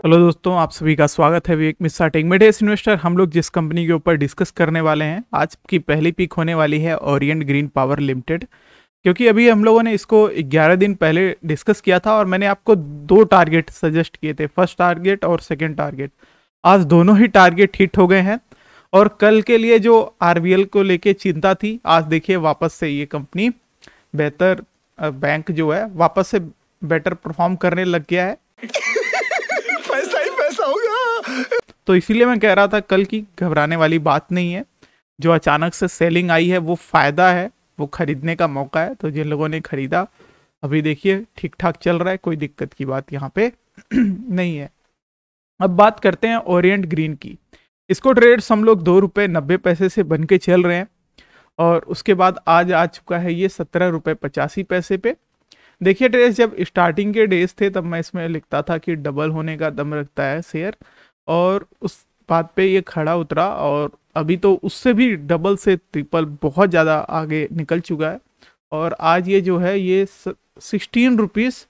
hello दोस्तों आप सभी का स्वागत है Vivek Mishra tech Midas investor हम लोग जिस कंपनी के ऊपर डिस्कस करने वाले हैं आज की पहली पिक होने वाली है ओरिएंट ग्रीन पावर लिमिटेड क्योंकि अभी हम लोगों ने इसको 11 दिन पहले डिस्कस किया था और मैंने आपको दो टारगेट सजेस्ट किए थे फर्स्ट टारगेट और सेकेंड टारगेट आज दोनों ही टारगेट हिट हो गए हैं और कल के लिए जो आर को लेकर चिंता थी आज देखिए वापस से ये कंपनी बेहतर बैंक जो है वापस से बेटर परफॉर्म करने लग गया है पैसा ही पैसा गया तो इसीलिए मैं कह रहा था कल की घबराने वाली बात नहीं है जो अचानक से सेलिंग आई है वो फ़ायदा है वो ख़रीदने का मौका है तो जिन लोगों ने ख़रीदा अभी देखिए ठीक ठाक चल रहा है कोई दिक्कत की बात यहाँ पे नहीं है अब बात करते हैं ओरिएंट ग्रीन की इसको ट्रेड्स हम लोग दो रुपये नब्बे पैसे से बन के चल रहे हैं और उसके बाद आज आ चुका है ये सत्रह रुपये पचासी पैसे पे देखिए ट्रेस जब स्टार्टिंग के डेज थे तब मैं इसमें लिखता था कि डबल होने का दम रखता है शेयर और उस बात पे ये खड़ा उतरा और अभी तो उससे भी डबल से ट्रिपल बहुत ज़्यादा आगे निकल चुका है और आज ये जो है ये सिक्सटीन रुपीज़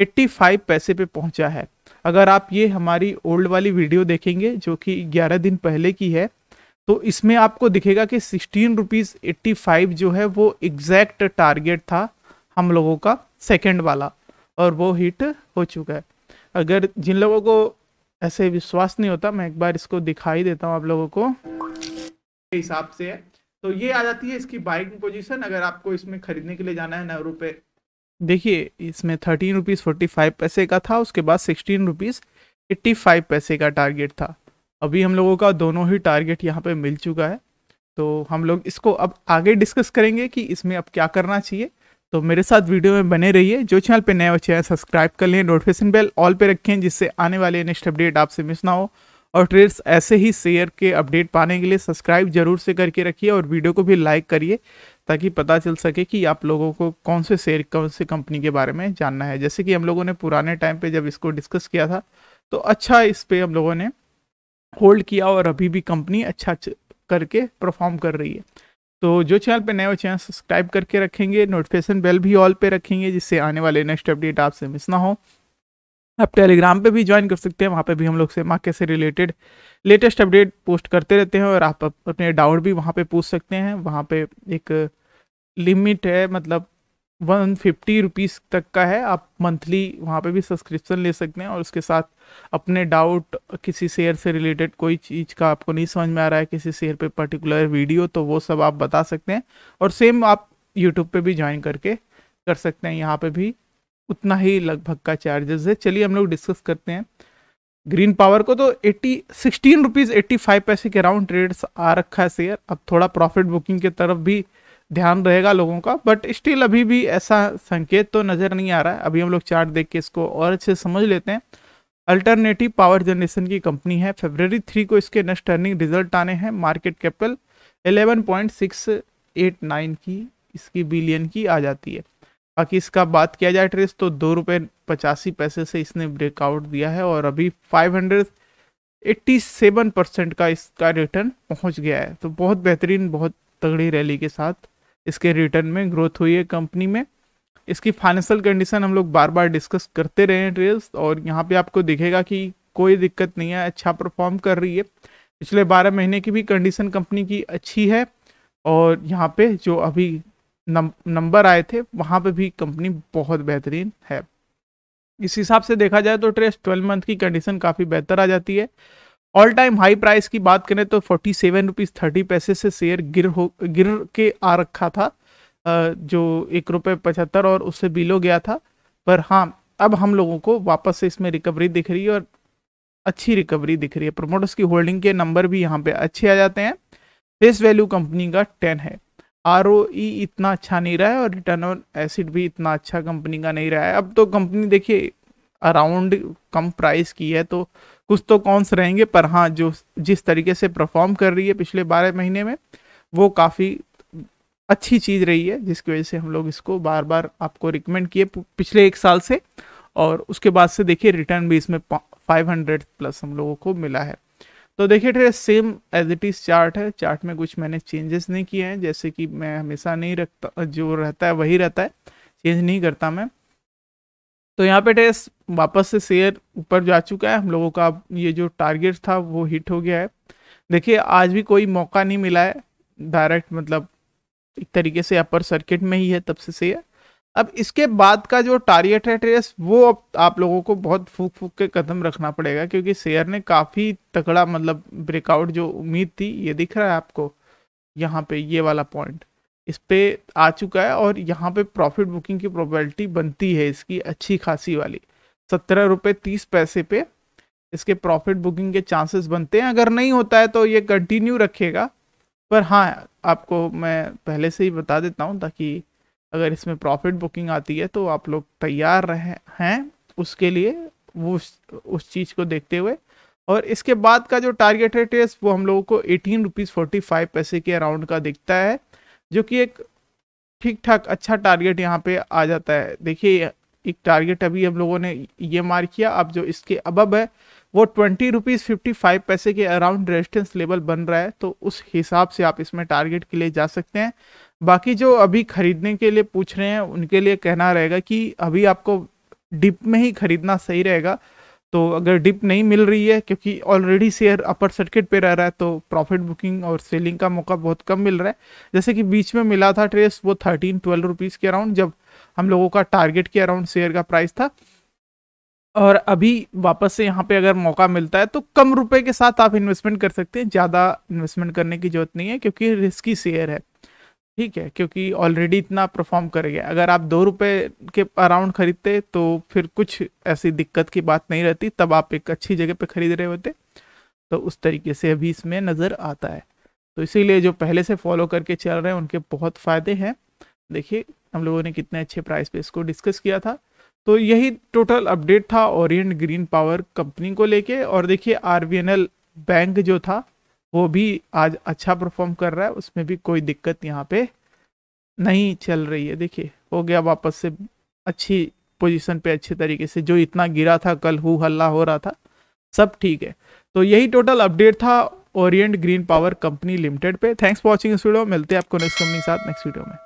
एट्टी फाइव पैसे पे पहुंचा है अगर आप ये हमारी ओल्ड वाली वीडियो देखेंगे जो कि ग्यारह दिन पहले की है तो इसमें आपको दिखेगा कि सिक्सटीन रुपीज़ एट्टी फाइव जो है वो एग्जैक्ट टारगेट था हम लोगों का सेकेंड वाला और वो हिट हो चुका है अगर जिन लोगों को ऐसे विश्वास नहीं होता मैं एक बार इसको दिखाई देता हूँ आप लोगों को हिसाब से है तो ये आ जाती है इसकी बाइकिंग पोजिशन अगर आपको इसमें खरीदने के लिए जाना है नौ पे देखिए इसमें थर्टीन रुपीज़ फोर्टी फाइव पैसे का था उसके बाद सिक्सटीन रुपीज़ एट्टी फाइव पैसे का टारगेट था अभी हम लोगों का दोनों ही टारगेट यहाँ पे मिल चुका है तो हम लोग इसको अब आगे डिस्कस करेंगे कि इसमें अब क्या करना चाहिए तो मेरे साथ वीडियो में बने रहिए जो चैनल पे नए बच्चे हैं सब्सक्राइब कर लें नोटिफिकेशन बेल ऑल पे रखें जिससे आने वाले नेक्स्ट अपडेट आपसे मिस ना हो और ट्रेड्स ऐसे ही शेयर के अपडेट पाने के लिए सब्सक्राइब जरूर से करके रखिए और वीडियो को भी लाइक करिए ताकि पता चल सके कि आप लोगों को कौन से शेयर कौन से कंपनी के बारे में जानना है जैसे कि हम लोगों ने पुराने टाइम पर जब इसको डिस्कस किया था तो अच्छा इस पर हम लोगों ने होल्ड किया और अभी भी कंपनी अच्छा करके परफॉर्म कर रही है तो जो चैनल पे नए हो चैनल सब्सक्राइब करके रखेंगे नोटिफिकेशन बेल भी ऑल पे रखेंगे जिससे आने वाले नेक्स्ट अपडेट आपसे मिस ना हो आप टेलीग्राम पे भी ज्वाइन कर सकते हैं वहाँ पे भी हम लोग से मार्केट से रिलेटेड लेटेस्ट अपडेट पोस्ट करते रहते हैं और आप अपने डाउट भी वहाँ पे पूछ सकते हैं वहाँ पे एक लिमिट है मतलब वन फिफ्टी रुपीज़ तक का है आप मंथली वहाँ पे भी सब्सक्रिप्शन ले सकते हैं और उसके साथ अपने डाउट किसी शेयर से रिलेटेड कोई चीज़ का आपको नहीं समझ में आ रहा है किसी शेयर पे पर्टिकुलर वीडियो तो वो सब आप बता सकते हैं और सेम आप यूट्यूब पे भी ज्वाइन करके कर सकते हैं यहाँ पे भी उतना ही लगभग का चार्जेस है चलिए हम लोग डिस्कस करते हैं ग्रीन पावर को तो eighty sixteen rupees eighty five पैसे के राउंड ट्रेड्स आ रखा है शेयर अब थोड़ा प्रॉफिट बुकिंग के तरफ भी ध्यान रहेगा लोगों का बट स्टिल अभी भी ऐसा संकेत तो नज़र नहीं आ रहा है अभी हम लोग चार्ट देख के इसको और अच्छे समझ लेते हैं अल्टरनेटिव पावर जनरेशन की कंपनी है फेबररी थ्री को इसके नेक्स्ट अर्निंग रिजल्ट आने हैं मार्केट कैपिटल 11.689 की इसकी बिलियन की आ जाती है बाकी इसका बात किया जाए ट्रेस तो दो रुपये पचासी पैसे से इसने ब्रेकआउट दिया है और अभी 587 परसेंट का इसका रिटर्न पहुंच गया है तो बहुत बेहतरीन बहुत तगड़ी रैली के साथ इसके रिटर्न में ग्रोथ हुई है कंपनी में इसकी फाइनेंशियल कंडीशन हम लोग बार बार डिस्कस करते रहे हैं ट्रेल्स और यहाँ पे आपको दिखेगा कि कोई दिक्कत नहीं है अच्छा परफॉर्म कर रही है पिछले बारह महीने की भी कंडीशन कंपनी की अच्छी है और यहाँ पे जो अभी नंबर आए थे वहाँ पे भी कंपनी बहुत बेहतरीन है इस हिसाब से देखा जाए तो ट्रेस ट्वेल्व मंथ की कंडीशन काफ़ी बेहतर आ जाती है ऑल टाइम हाई प्राइस की बात करें तो फोर्टी सेवन रुपीज थर्टी पैसे से शेयर गिर हो गिर के आ रखा था जो एक रुपये पचहत्तर और उससे बिलो गया था पर हाँ अब हम लोगों को वापस से इसमें रिकवरी दिख रही है और अच्छी रिकवरी दिख रही है प्रोमोटर्स की होल्डिंग के नंबर भी यहाँ पे अच्छे आ जाते हैं फेस वैल्यू कंपनी का टेन है आर e इतना अच्छा नहीं रहा है और रिटर्न ऑन एसिड भी इतना अच्छा कंपनी का नहीं रहा है अब तो कंपनी देखिए अराउंड कम प्राइस की है तो कुछ तो कॉन्स रहेंगे पर हाँ जो जिस तरीके से परफॉर्म कर रही है पिछले बारह महीने में वो काफ़ी अच्छी चीज़ रही है जिसकी वजह से हम लोग इसको बार बार आपको रिकमेंड किए पिछले एक साल से और उसके बाद से देखिए रिटर्न भी इसमें 500 प्लस हम लोगों को मिला है तो देखिए trade same as it is chart है चार्ट में कुछ मैंने चेंजेस नहीं किए हैं जैसे कि मैं हमेशा नहीं रखता जो रहता है वही रहता है चेंज नहीं करता मैं तो यहाँ पे टेस वापस से शेयर ऊपर जा चुका है हम लोगों का ये जो टारगेट था वो हिट हो गया है देखिए आज भी कोई मौका नहीं मिला है डायरेक्ट मतलब एक तरीके से अपर सर्किट में ही है तब से शेयर अब इसके बाद का जो टारगेट है ट्रेस वो अब आप लोगों को बहुत फूक फूक के कदम रखना पड़ेगा क्योंकि शेयर ने काफ़ी तगड़ा मतलब ब्रेकआउट जो उम्मीद थी ये दिख रहा है आपको यहाँ पे ये वाला पॉइंट इस पर आ चुका है और यहाँ पे प्रॉफिट बुकिंग की प्रोबेबिलिटी बनती है इसकी अच्छी खासी वाली सत्रह रुपये तीस पैसे पे इसके प्रॉफिट बुकिंग के चांसेस बनते हैं अगर नहीं होता है तो ये कंटिन्यू रखेगा पर हाँ आपको मैं पहले से ही बता देता हूँ ताकि अगर इसमें प्रॉफिट बुकिंग आती है तो आप लोग तैयार रहे हैं उसके लिए वो उस चीज़ को देखते हुए और इसके बाद का जो टारगेट रेट है वो हम लोगों को एटीन रुपीज़ फोर्टी फाइव पैसे के अराउंड का दिखता है जो कि एक ठीक ठाक अच्छा टारगेट यहाँ पे आ जाता है देखिए एक टारगेट अभी हम लोगों ने ये मार किया अब जो इसके अबब है वो ट्वेंटी रुपीज़ फिफ्टी फाइव पैसे के अराउंड रेजिस्टेंस लेवल बन रहा है तो उस हिसाब से आप इसमें टारगेट के लिए जा सकते हैं बाकी जो अभी खरीदने के लिए पूछ रहे हैं उनके लिए कहना रहेगा कि अभी आपको डिप में ही खरीदना सही रहेगा तो अगर डिप नहीं मिल रही है क्योंकि ऑलरेडी शेयर अपर सर्किट पे रह रहा है तो प्रॉफिट बुकिंग और सेलिंग का मौका बहुत कम मिल रहा है जैसे कि बीच में मिला था ट्रेस वो थर्टीन ट्वेल्व रुपीज़ के अराउंड जब हम लोगों का टारगेट के अराउंड शेयर का प्राइस था और अभी वापस से यहाँ पे अगर मौका मिलता है तो कम रुपए के साथ आप इन्वेस्टमेंट कर सकते हैं ज़्यादा इन्वेस्टमेंट करने की जरूरत नहीं है क्योंकि रिस्की शेयर है ठीक है क्योंकि ऑलरेडी इतना परफॉर्म कर गया अगर आप दो रुपये के अराउंड खरीदते तो फिर कुछ ऐसी दिक्कत की बात नहीं रहती तब आप एक अच्छी जगह पे खरीद रहे होते तो उस तरीके से अभी इसमें नज़र आता है तो इसीलिए जो पहले से फॉलो करके चल रहे हैं उनके बहुत फ़ायदे हैं देखिए हम लोगों ने कितने अच्छे प्राइस पे इसको डिस्कस किया था तो यही टोटल अपडेट था ओरिएंट ग्रीन पावर कंपनी को लेके और देखिए आर बैंक जो था वो भी आज अच्छा परफॉर्म कर रहा है उसमें भी कोई दिक्कत यहाँ पे नहीं चल रही है देखिए हो गया वापस से अच्छी पोजीशन पे अच्छे तरीके से जो इतना गिरा था कल हु हल्ला हो रहा था सब ठीक है तो यही टोटल अपडेट था Orient Green Power company limited पे थैंक्स फॉर वॉचिंग इस वीडियो मिलते हैं आपको नेक्स्ट कंपनी के साथ नेक्स्ट वीडियो में